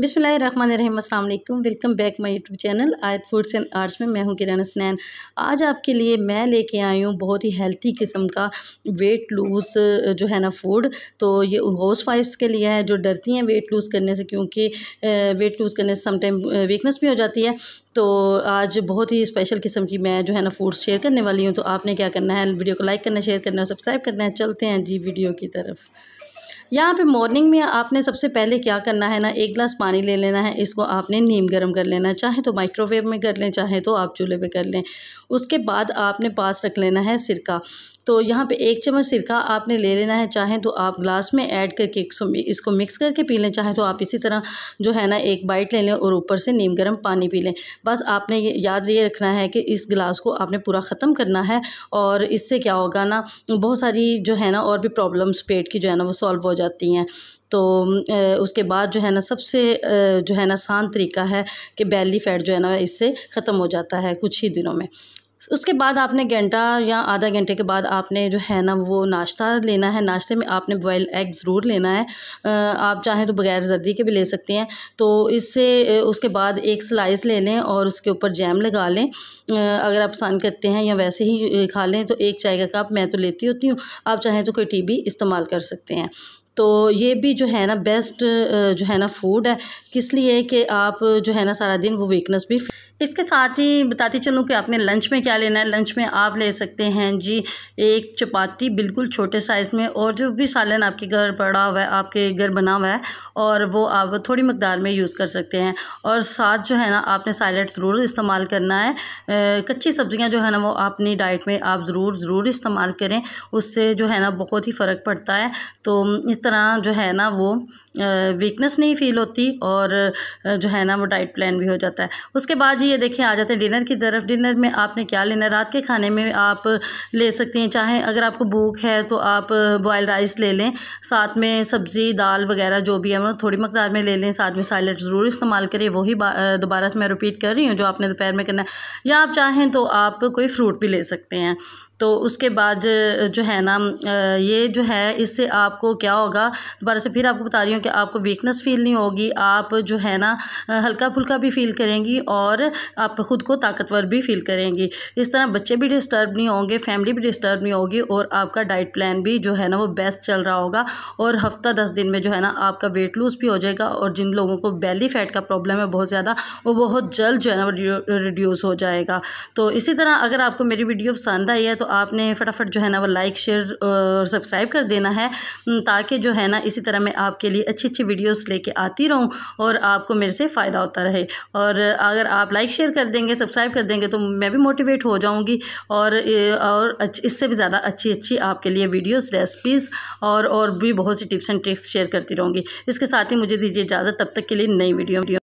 बिस्मिल अल्लाम welcome back my YouTube channel Aayat foods and arts में मैं हूं किरण स्नैन आज आपके लिए मैं लेके आई हूं बहुत ही हेल्थी किस्म का वेट लूज़ जो है ना फूड तो ये हाउस वाइफ्स के लिए है जो डरती हैं वेट लूज़ करने से क्योंकि वेट लूज़ करने से समटाइम वीकनेस भी हो जाती है तो आज बहुत ही स्पेशल किस्म की मैं जो है ना फूड शेयर करने वाली हूँ तो आपने क्या करना है वीडियो को लाइक करना शेयर करना सब्सक्राइब करना है चलते हैं जी वीडियो की तरफ यहाँ पे मॉर्निंग में आपने सबसे पहले क्या करना है ना एक गिलास पानी ले लेना है इसको आपने नीम गर्म कर लेना है चाहे तो माइक्रोवेव में कर लें चाहे तो आप चूल्हे पे कर लें उसके बाद आपने पास रख लेना है सिरका तो यहाँ पे एक चम्मच सिरका आपने ले लेना है चाहे तो आप ग्लास में ऐड करके इसको मिक्स करके पी लें चाहे तो आप इसी तरह जो है ना एक बाइट ले लें और ऊपर से नीम गर्म पानी पी लें बस आपने याद ये रखना है कि इस गिलास को आपने पूरा ख़त्म करना है और इससे क्या होगा ना बहुत सारी जो है ना और भी प्रॉब्लम्स पेट की जो है ना वो सॉल्व इन्वॉल्व हो जाती हैं तो उसके बाद जो है ना सबसे जो है ना आसान तरीका है कि बैली फ़ैट जो है ना इससे ख़त्म हो जाता है कुछ ही दिनों में उसके बाद आपने घंटा या आधा घंटे के बाद आपने जो है ना वो नाश्ता लेना है नाश्ते में आपने बॉयल एग ज़रूर लेना है आप चाहें तो बगैर जर्दी के भी ले सकते हैं तो इससे उसके बाद एक स्लाइस ले लें और उसके ऊपर जैम लगा लें अगर आप पसंद करते हैं या वैसे ही खा लें तो एक चाय का कप मैं तो लेती होती हूँ आप चाहें तो कोई टी भी इस्तेमाल कर सकते हैं तो ये भी जो है ना बेस्ट जो है ना फूड है किस लिए कि आप जो है ना सारा दिन वो वीकनेस भी इसके साथ ही बताती चलूँ कि आपने लंच में क्या लेना है लंच में आप ले सकते हैं जी एक चपाती बिल्कुल छोटे साइज़ में और जो भी सालन आपके घर पड़ा हुआ है आपके घर बना हुआ है और वो आप थोड़ी मकदार में यूज़ कर सकते हैं और साथ जो है ना आपने सैलड ज़रूर इस्तेमाल करना है कच्ची सब्ज़ियाँ जो है ना वो अपनी डाइट में आप ज़रूर ज़रूर इस्तेमाल करें उससे जो है ना बहुत ही फ़र्क पड़ता है तो इस तरह तरह जो है ना वो वीकनेस नहीं फील होती और जो है ना वो डाइट प्लान भी हो जाता है उसके बाद जी ये देखें आ जाते हैं डिनर की तरफ डिनर में आपने क्या लेना रात के खाने में आप ले सकते हैं चाहे अगर आपको भूख है तो आप बॉयल राइस ले लें साथ में सब्ज़ी दाल वगैरह जो भी है वो मतलब थोड़ी मकदार में ले लें साथ में सैलड ज़रूर इस्तेमाल करें वही दोबारा से मैं रिपीट कर रही हूँ जो आपने दोपहर में करना है या आप चाहें तो आप कोई फ्रूट भी ले सकते हैं तो उसके बाद जो है ना ये जो है इससे आपको क्या हो होगा दोबारा से फिर आपको बता रही हूँ कि आपको वीकनेस फील नहीं होगी आप जो है ना हल्का फुल्का भी फील करेंगी और आप ख़ुद को ताकतवर भी फील करेंगी इस तरह बच्चे भी डिस्टर्ब नहीं होंगे फैमिली भी डिस्टर्ब नहीं होगी और आपका डाइट प्लान भी जो है ना वो बेस्ट चल रहा होगा और हफ्ता दस दिन में जो है ना आपका वेट लूज़ भी हो जाएगा और जिन लोगों को बेली फैट का प्रॉब्लम है बहुत ज़्यादा वो बहुत जल्द जो है ना रिड्यूस हो जाएगा तो इसी तरह अगर आपको मेरी वीडियो पसंद आई है तो आपने फटाफट जो है ना वो लाइक शेयर और सब्सक्राइब कर देना है ताकि जो है ना इसी तरह मैं आपके लिए अच्छी अच्छी वीडियोस लेके आती रहूँ और आपको मेरे से फ़ायदा होता रहे और अगर आप लाइक शेयर कर देंगे सब्सक्राइब कर देंगे तो मैं भी मोटिवेट हो जाऊँगी और और इससे भी ज़्यादा अच्छी अच्छी आपके लिए वीडियोस रेसिपीज़ और और भी बहुत सी टिप्स एंड ट्रिक्स शेयर करती रहूँगी इसके साथ ही मुझे दीजिए इजाज़त तब तक के लिए नई वीडियो